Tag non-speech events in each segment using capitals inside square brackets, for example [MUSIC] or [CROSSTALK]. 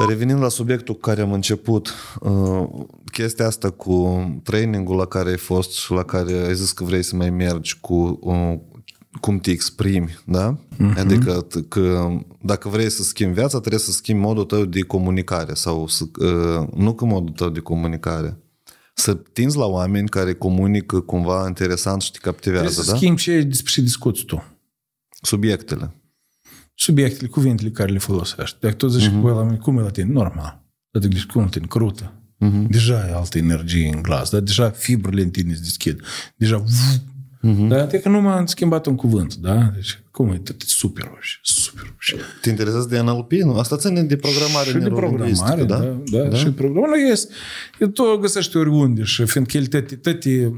Dar revenind la subiectul cu care am început, uh, chestia asta cu trainingul la care ai fost și la care ai zis că vrei să mai mergi cu uh, cum te exprimi, da? Uh-huh. Adică că dacă vrei să schimbi viața, trebuie să schimbi modul tău de comunicare sau să, uh, nu că modul tău de comunicare. Să tinzi la oameni care comunică cumva interesant și te captivează, trebuie da? să schimbi ce și discuți tu. Subiectele subiectele, cuvintele care le folosești. Dacă tot zici uh-huh. Mhm. cu cum e la tine? Normal. Dar dacă cum e crută. Uh-huh. Deja e altă energie în glas, dar deja fibrele în tine se deschid. Deja... Uh-huh. Da? Adică nu m-am schimbat un cuvânt, da? Deci, cum e? Te super roșii, super roșii. Te interesează de NLP, nu? Asta ține de programare și de programare, da? Da, da, da? Și de programare. Yes. Tu o găsești oriunde și fiindcă el tăti, tăti, uh,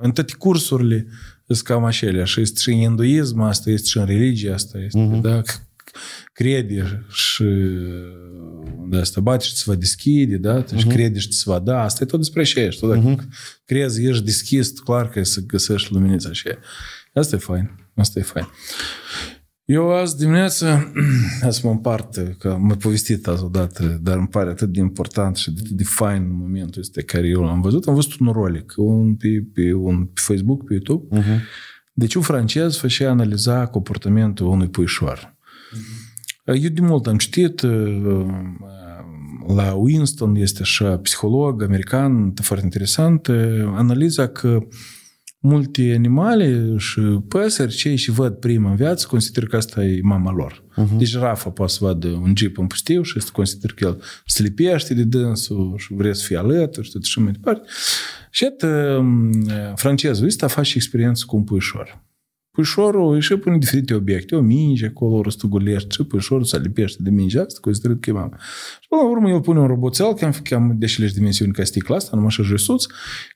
în toate cursurile sunt cam așa, și este și în hinduism, asta este și în religie, asta este, uh-huh. da? crede și uh, de asta bate și ți va deschide, da? Deci uh-huh. crede și ți va da. Asta e tot despre așa ești. Tot uh-huh. crezi, ești deschis, clar că să găsești luminița așa. Asta e fain. Asta e fain. Eu azi dimineață, hai [CLEARS THROAT] să mă împart, că am mai povestit azi odată, dar îmi pare atât de important și atât de fain momentul este care eu l-am văzut. Am văzut un rolic, un pe, pe, un, pe Facebook, pe YouTube. Uh-huh. Deci un francez făcea analiza comportamentul unui puișor. Uh-huh. Eu de mult am citit, uh, uh, la Winston este așa psiholog american, foarte interesant, uh, analiza că multe animale și păsări, cei și văd prima în viață, consider că asta e mama lor. Uh-huh. Deci Rafa poate să vadă un jeep în pustiu și să consider că el slipește de dânsul și vrea să fie alături și tot și mai departe. Și atât, um, francezul ăsta face experiență cu un puișor. Puișorul își pune diferite obiecte, o minge acolo, răstugulește și puișorul se lipește de mingea asta, considerând că e mama. Și până la urmă el pune un roboțel, cam, cam de dimensiuni ca sticla asta, numai așa josuț,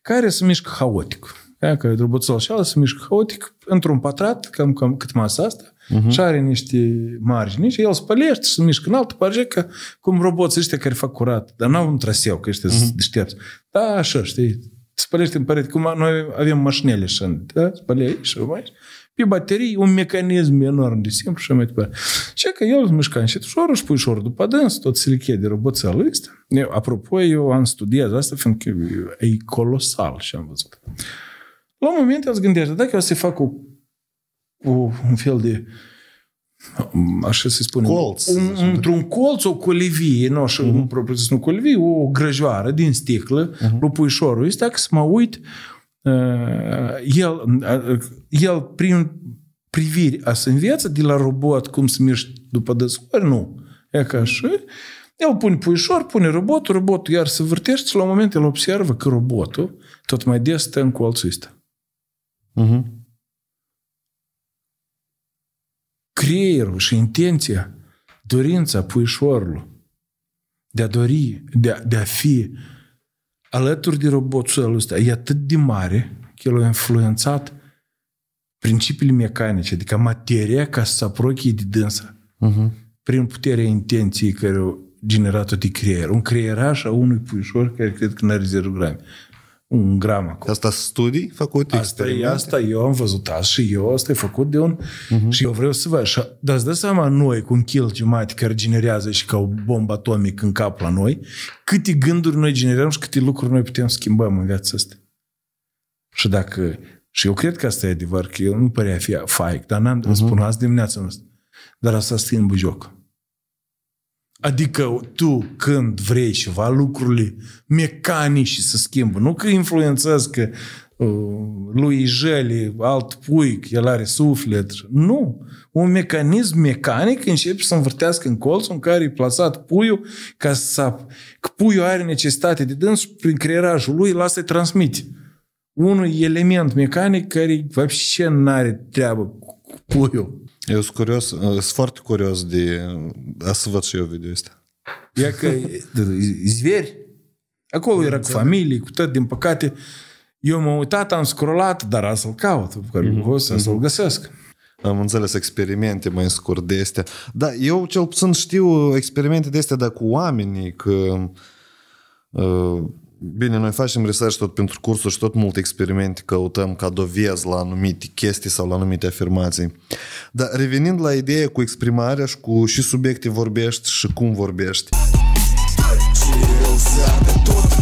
care se mișcă haotic da, care droboțul și ala se mișcă haotic într-un patrat, cam, cam cât masa asta, uh-huh. și are niște margini și el spălește și se mișcă în altă parte, că cum roboții ăștia care fac curat, dar n-au un traseu, că ăștia uh-huh. sunt mhm. deștepți. Da, așa, știi, spălește în părete, cum noi avem mașinile da, și da, spălește și mai pe baterii un mecanism enorm de simplu și mai departe. Și că el mișca încet ușor, își pui ușor după dâns, tot silichie de roboțelul ăsta. apropo, eu am studiat asta, fiindcă e colosal și am văzut. La un moment el îți gândește, dacă eu să fac o, o, un fel de așa se spune, colț, un, da. într-un colț o colivie, nu așa, uh-huh. propriu zis, nu colivie, o grăjoară din sticlă, uh-huh. Mhm. lupuișorul ăsta, dacă să mă uit, uh, el, uh, el prin priviri a să înviață de la robot cum să mergi după dăscuri, nu. E ca așa. El pune puișor, pune robotul, robotul iar se vârtește și la un moment el observă că robotul tot mai des stă în colțul ăsta. Uh-huh. Creierul și intenția, dorința puișorului de a dori, de a, de a fi alături de robotul ăsta, e atât de mare că el a influențat principiile mecanice, adică materia ca să se aprochie de dânsa uh-huh. prin puterea intenției care o generat-o de creier. Un creieraș a unui puișor care cred că n-are 0 grame un gram acolo. Asta studii făcute, asta experimente? E, asta eu am văzut azi și eu, asta e făcut de un... Uh-huh. Și eu vreau să văd. dar îți dă seama noi cu un kill jumate care generează și ca o bombă atomică în cap la noi, câte gânduri noi generăm și câte lucruri noi putem schimba în viața asta. Și dacă... Și eu cred că asta e adevăr, că eu nu părea fi fake, dar n-am uh-huh. spun azi dimineața Dar asta schimbă jocul. Adică tu când vrei ceva, lucrurile mecanice se schimbă. Nu că influențează că uh, lui Jeli, alt pui el are suflet. Nu. Un mecanism mecanic începe să învârtească în colțul în care e plasat puiul ca să Că puiul are necesitate de dâns prin creierajul lui, lasă să transmite. un element mecanic care, și ce n-are treabă cu puiul. Eu sunt curios, uh, sunt foarte curios de a uh, să văd și eu video ăsta. E că zveri. Acolo era cu da. familie, cu tot, din păcate. Eu m-am uitat, am scrollat, dar asta l caut. Mm-hmm. O să-l mhm. găsesc. Am înțeles experimente mai scurt de astea. Da, eu cel puțin știu experimente de astea, dar cu oamenii, că uh, Bine, noi facem research tot pentru cursuri și tot multe experimente căutăm ca dovezi la anumite chestii sau la anumite afirmații. Dar revenind la ideea cu exprimarea și cu și subiecte vorbești și cum vorbești. Stai,